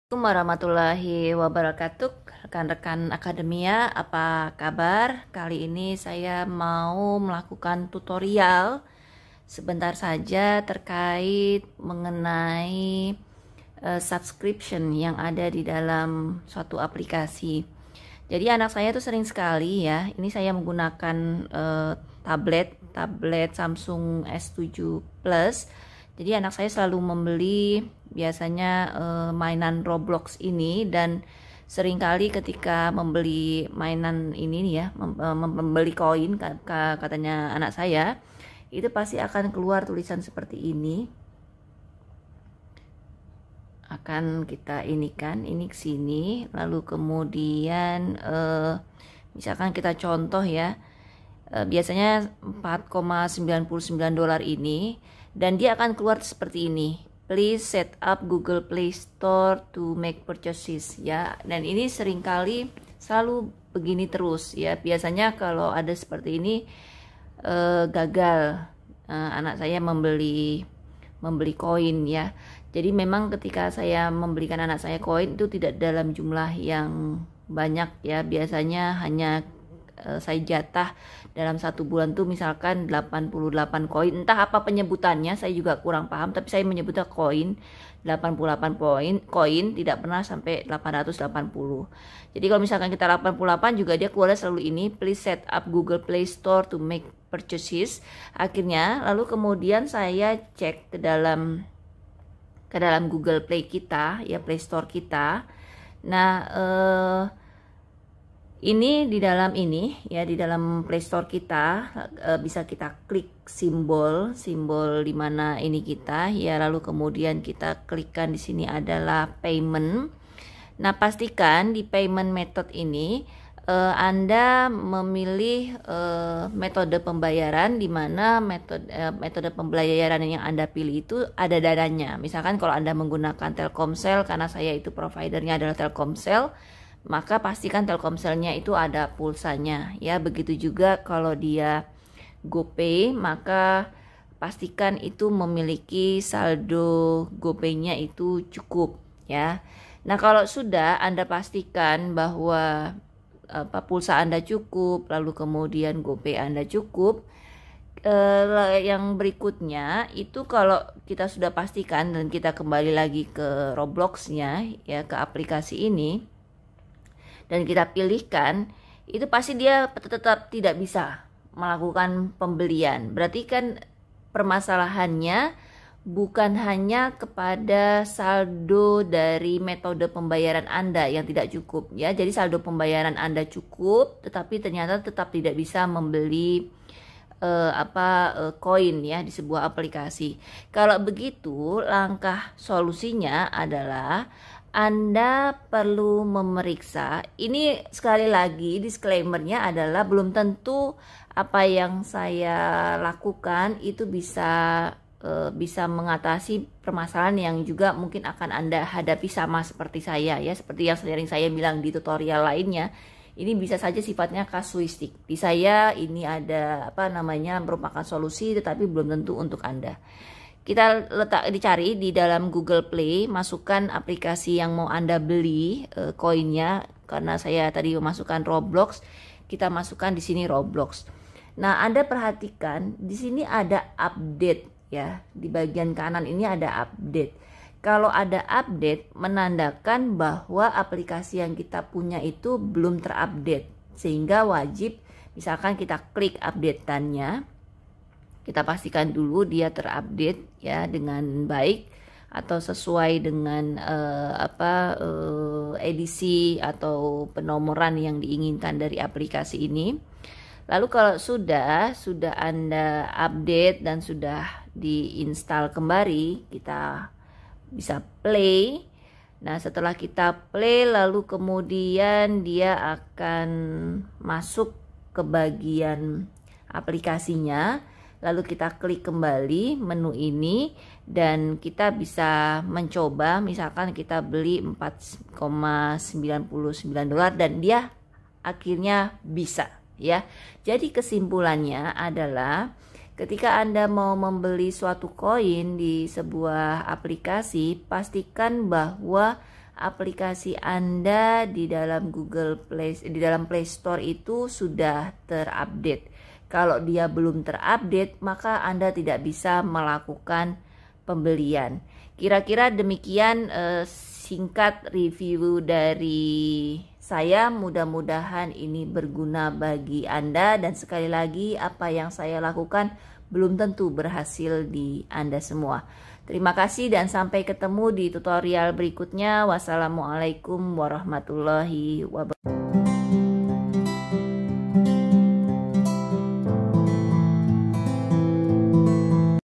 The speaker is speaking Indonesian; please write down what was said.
Assalamualaikum warahmatullahi wabarakatuh Rekan-rekan akademia, apa kabar? Kali ini saya mau melakukan tutorial Sebentar saja terkait mengenai eh, subscription yang ada di dalam suatu aplikasi Jadi anak saya tuh sering sekali ya Ini saya menggunakan uh, tablet tablet Samsung S7 Plus jadi anak saya selalu membeli biasanya eh, mainan Roblox ini dan seringkali ketika membeli mainan ini ya eh, mem membeli koin katanya anak saya itu pasti akan keluar tulisan seperti ini akan kita ini kan ini ke sini lalu kemudian eh, misalkan kita contoh ya Eh, biasanya 4,99 dolar ini dan dia akan keluar seperti ini please set up Google Play Store to make purchases ya dan ini seringkali selalu begini terus ya biasanya kalau ada seperti ini eh, gagal eh, anak saya membeli membeli koin ya jadi memang ketika saya membelikan anak saya koin itu tidak dalam jumlah yang banyak ya biasanya hanya Eh, saya jatah dalam satu bulan tuh misalkan 88 koin entah apa penyebutannya saya juga kurang paham tapi saya menyebutnya koin 88 poin koin tidak pernah sampai 880 jadi kalau misalkan kita 88 juga dia keluar selalu ini please set up Google Play Store to make purchases akhirnya lalu kemudian saya cek ke dalam ke dalam Google Play kita ya Play Store kita nah eh, ini di dalam ini ya di dalam playstore kita eh, bisa kita klik simbol simbol dimana ini kita ya lalu kemudian kita klikkan di sini adalah payment nah pastikan di payment method ini eh, anda memilih eh, metode pembayaran di mana metode e, metode pembayaran yang anda pilih itu ada dananya misalkan kalau anda menggunakan telkomsel karena saya itu providernya adalah telkomsel maka pastikan Telkomselnya itu ada pulsanya ya. Begitu juga kalau dia GoPay maka pastikan itu memiliki saldo GoPay-nya itu cukup ya. Nah, kalau sudah Anda pastikan bahwa apa pulsa Anda cukup, lalu kemudian GoPay Anda cukup, eh, yang berikutnya itu kalau kita sudah pastikan dan kita kembali lagi ke Roblox-nya ya ke aplikasi ini dan kita pilihkan, itu pasti dia tetap tidak bisa melakukan pembelian. Berarti kan permasalahannya bukan hanya kepada saldo dari metode pembayaran Anda yang tidak cukup ya. Jadi saldo pembayaran Anda cukup tetapi ternyata tetap tidak bisa membeli uh, apa eh, koin uh, ya di sebuah aplikasi. Kalau begitu langkah solusinya adalah anda perlu memeriksa. Ini sekali lagi disclaimernya adalah belum tentu apa yang saya lakukan itu bisa eh, bisa mengatasi permasalahan yang juga mungkin akan Anda hadapi sama seperti saya ya, seperti yang sering saya bilang di tutorial lainnya. Ini bisa saja sifatnya kasuistik. Di saya ini ada apa namanya merupakan solusi tetapi belum tentu untuk Anda kita letak dicari di dalam Google Play, masukkan aplikasi yang mau Anda beli e, koinnya karena saya tadi memasukkan Roblox, kita masukkan di sini Roblox. Nah, Anda perhatikan di sini ada update ya. Di bagian kanan ini ada update. Kalau ada update menandakan bahwa aplikasi yang kita punya itu belum terupdate sehingga wajib misalkan kita klik update updateannya kita pastikan dulu dia terupdate ya dengan baik atau sesuai dengan uh, apa uh, edisi atau penomoran yang diinginkan dari aplikasi ini. Lalu kalau sudah sudah Anda update dan sudah diinstal kembali, kita bisa play. Nah, setelah kita play lalu kemudian dia akan masuk ke bagian aplikasinya lalu kita klik kembali menu ini dan kita bisa mencoba misalkan kita beli 4,99 dolar dan dia akhirnya bisa ya. Jadi kesimpulannya adalah ketika Anda mau membeli suatu koin di sebuah aplikasi, pastikan bahwa aplikasi Anda di dalam Google Play di dalam Play Store itu sudah terupdate kalau dia belum terupdate, maka Anda tidak bisa melakukan pembelian. Kira-kira demikian eh, singkat review dari saya. Mudah-mudahan ini berguna bagi Anda dan sekali lagi apa yang saya lakukan belum tentu berhasil di Anda semua. Terima kasih dan sampai ketemu di tutorial berikutnya. Wassalamualaikum warahmatullahi wabarakatuh.